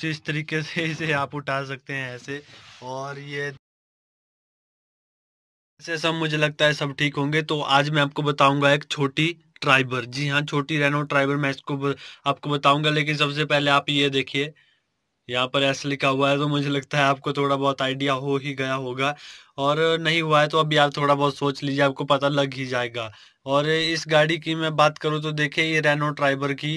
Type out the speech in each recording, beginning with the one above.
जिस तरीके से इसे आप उठा सकते हैं ऐसे और ये ऐसे सब मुझे लगता है सब ठीक होंगे तो आज मैं आपको बताऊंगा एक छोटी ट्राइबर जी हाँ छोटी रेनो ट्राइबर मैं इसको आपको बताऊंगा लेकिन सबसे पहले आप ये देखिए यहाँ पर ऐसे लिखा हुआ है तो मुझे लगता है आपको थोड़ा बहुत आइडिया हो ही गया होगा और नहीं हुआ है तो अभी आप थोड़ा बहुत सोच लीजिए आपको पता लग ही जाएगा और इस गाड़ी की मैं बात करूँ तो देखिए ये रेनो ट्राइबर की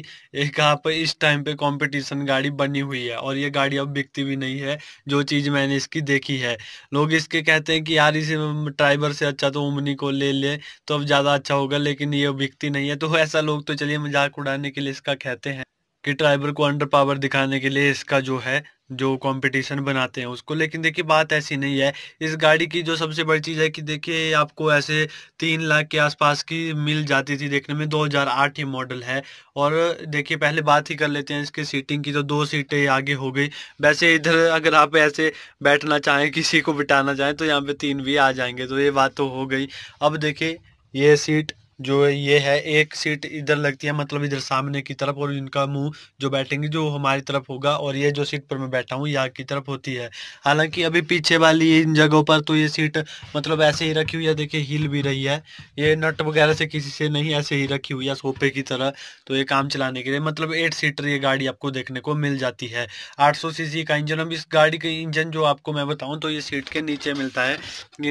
एक आप इस टाइम पे कंपटीशन गाड़ी बनी हुई है और ये गाड़ी अब बिकती भी नहीं है जो चीज़ मैंने इसकी देखी है लोग इसके कहते हैं कि यार इसे ट्राइबर से अच्छा तो उमनी को ले ले तो अब ज़्यादा अच्छा होगा लेकिन ये बिकती नहीं है तो ऐसा लोग तो चलिए मजाक उड़ाने के लिए इसका कहते हैं कि ट्राइबल को अंडर पावर दिखाने के लिए इसका जो है जो कंपटीशन बनाते हैं उसको लेकिन देखिए बात ऐसी नहीं है इस गाड़ी की जो सबसे बड़ी चीज़ है कि देखिए आपको ऐसे तीन लाख के आसपास की मिल जाती थी देखने में 2008 ये मॉडल है और देखिए पहले बात ही कर लेते हैं इसके सीटिंग की तो दो सीटें आगे हो गई वैसे इधर अगर आप ऐसे बैठना चाहें किसी को बिठाना चाहें तो यहाँ पर तीन भी आ जाएंगे तो ये बात तो हो गई अब देखिए ये सीट जो ये है एक सीट इधर लगती है मतलब इधर सामने की तरफ और इनका मुंह जो बैठेंगे जो हमारी तरफ होगा और ये जो सीट पर मैं बैठा हूँ यहाँ की तरफ होती है हालांकि अभी पीछे वाली इन जगहों पर तो ये सीट मतलब ऐसे ही रखी हुई है देखिए हिल भी रही है ये नट वगैरह से किसी से नहीं ऐसे ही रखी हुई है सोफे की तरह तो ये काम चलाने के लिए मतलब एट सीटर ये गाड़ी आपको देखने को मिल जाती है आठ सीसी का इंजन अब इस गाड़ी का इंजन जो आपको मैं बताऊँ तो ये सीट के नीचे मिलता है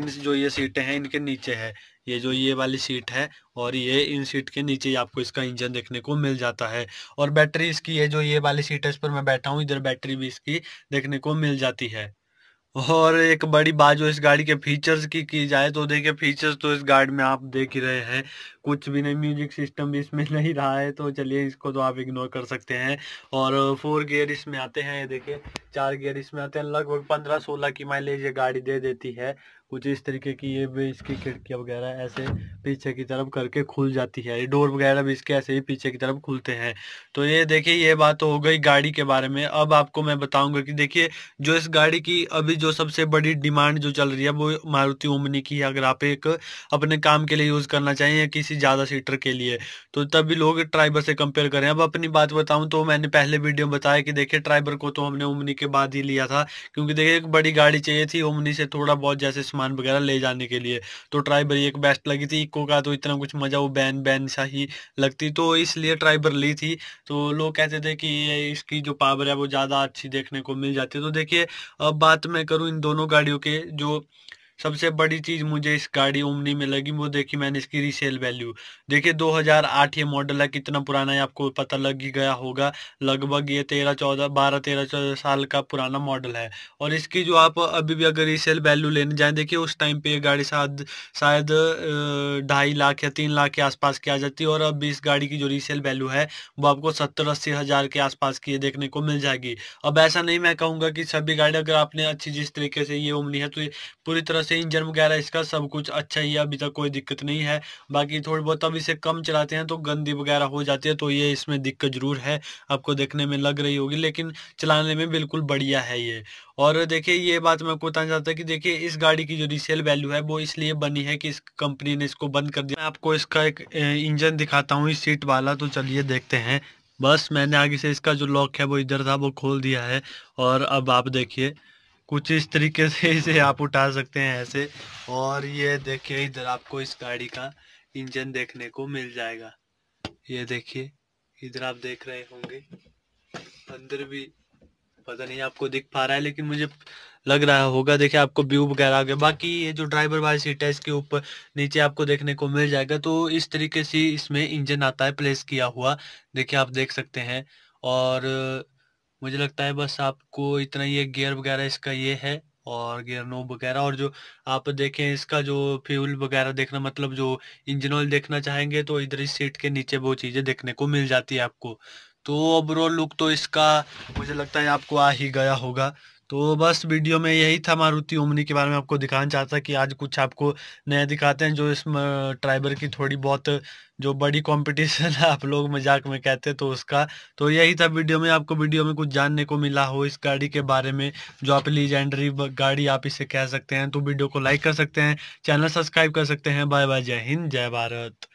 इन जो ये सीटें हैं इनके नीचे है ये जो ये वाली सीट है और ये इन सीट के नीचे आपको इसका इंजन देखने को मिल जाता है और बैटरी इसकी है जो ये वाली सीट है इस पर मैं बैठा हूँ इधर बैटरी भी इसकी देखने को मिल जाती है और एक बड़ी बात जो इस गाड़ी के फीचर्स की की जाए तो देखिए फीचर्स तो इस गाड़ी में आप देख ही रहे हैं कुछ भी नहीं म्यूजिक सिस्टम भी इसमें नहीं रहा है तो चलिए इसको तो आप इग्नोर कर सकते हैं और फोर गियर इसमें आते हैं ये देखिए चार गियर इसमें आते हैं लगभग पंद्रह सोलह की माइलेज ये गाड़ी दे देती है कुछ इस तरीके की ये इसकी खिड़कियाँ वगैरह ऐसे पीछे की तरफ करके खुल जाती है ये डोर वगैरह भी इसके ऐसे ही पीछे की तरफ खुलते हैं तो ये देखिए ये बात तो हो गई गाड़ी के बारे में अब आपको मैं बताऊंगा कि देखिए जो इस गाड़ी की अभी जो सबसे बड़ी डिमांड जो चल रही है वो मारुति ओमनी की है अगर आप एक अपने काम के लिए यूज़ करना चाहिए किसी ज़्यादा सीटर के लिए तो तभी लोग ट्राइबर से कंपेयर करें अब अपनी बात बताऊँ तो मैंने पहले वीडियो में बताया कि देखिये ट्राइबर को तो हमने ओमनी के बाद ही लिया था क्योंकि देखिए एक बड़ी गाड़ी चाहिए थी ओमनी से थोड़ा बहुत जैसे सामान वगैरह ले जाने के लिए तो ट्राइबर एक बेस्ट लगी थी इको का तो इतना कुछ मजा वो बैन बैन सा ही लगती तो इसलिए ट्राइबर ली थी तो लोग कहते थे कि इसकी जो पावर है वो ज़्यादा अच्छी देखने को मिल जाती है तो देखिए अब बात मैं करूँ इन दोनों गाड़ियों के जो सबसे बड़ी चीज मुझे इस गाड़ी ओमनी में लगी वो देखी मैंने इसकी रीसेल वैल्यू देखिए 2008 ये मॉडल है कितना पुराना है आपको पता लग ही गया होगा लगभग ये तेरह चौदह बारह तेरह चौदह साल का पुराना मॉडल है और इसकी जो आप अभी भी अगर रीसेल वैल्यू लेने जाए देखिए उस टाइम पे ये गाड़ी शायद शायद ढाई लाख या तीन लाख के आसपास की आ जाती है और अब इस गाड़ी की जो रीसेल वैल्यू है वो आपको सत्तर अस्सी हज़ार के आसपास की देखने को मिल जाएगी अब ऐसा नहीं मैं कहूँगा कि सभी गाड़ी अगर आपने अच्छी जिस तरीके से ये ओमनी है तो पूरी तरह से वैसे इंजन वगैरह इसका सब कुछ अच्छा ही है अभी तक कोई दिक्कत नहीं है बाकी थोड़ी बहुत अब इसे कम चलाते हैं तो गंदी वगैरह हो जाती है तो ये इसमें दिक्कत ज़रूर है आपको देखने में लग रही होगी लेकिन चलाने में बिल्कुल बढ़िया है ये और देखिए ये बात मैं आपको बताना चाहता कि देखिए इस गाड़ी की जो रिसेल वैल्यू है वो इसलिए बनी है कि इस कंपनी ने इसको बंद कर दिया मैं आपको इसका एक इंजन दिखाता हूँ इस सीट वाला तो चलिए देखते हैं बस मैंने आगे से इसका जो लॉक है वो इधर था वो खोल दिया है और अब आप देखिए कुछ इस तरीके से इसे आप उठा सकते हैं ऐसे और ये देखिए इधर आपको इस गाड़ी का इंजन देखने को मिल जाएगा ये देखिए इधर आप देख रहे होंगे अंदर भी पता नहीं आपको दिख पा रहा है लेकिन मुझे लग रहा होगा देखिए आपको व्यू वगैरह आ गया बाकी ये जो ड्राइवर वाली सीट है इसके ऊपर नीचे आपको देखने को मिल जाएगा तो इस तरीके से इसमें इंजन आता है प्लेस किया हुआ देखिए आप देख सकते हैं और मुझे लगता है बस आपको इतना ये गियर वगैरह इसका ये है और गियर नोब वगैरह और जो आप देखें इसका जो फ्यूल वगैरह देखना मतलब जो इंजन ऑयल देखना चाहेंगे तो इधर इस सीट के नीचे वो चीज़ें देखने को मिल जाती है आपको तो ओवरऑल लुक तो इसका मुझे लगता है आपको आ ही गया होगा तो बस वीडियो में यही था मारुति ओमनी के बारे में आपको दिखाना चाहता कि आज कुछ आपको नया दिखाते हैं जो इस ट्राइबर की थोड़ी बहुत जो बड़ी कंपटीशन है आप लोग मजाक में कहते हैं तो उसका तो यही था वीडियो में आपको वीडियो में कुछ जानने को मिला हो इस गाड़ी के बारे में जो आप लीजेंडरी गाड़ी आप इसे कह सकते हैं तो वीडियो को लाइक कर सकते हैं चैनल सब्सक्राइब कर सकते हैं बाय बाय जय हिंद जय भारत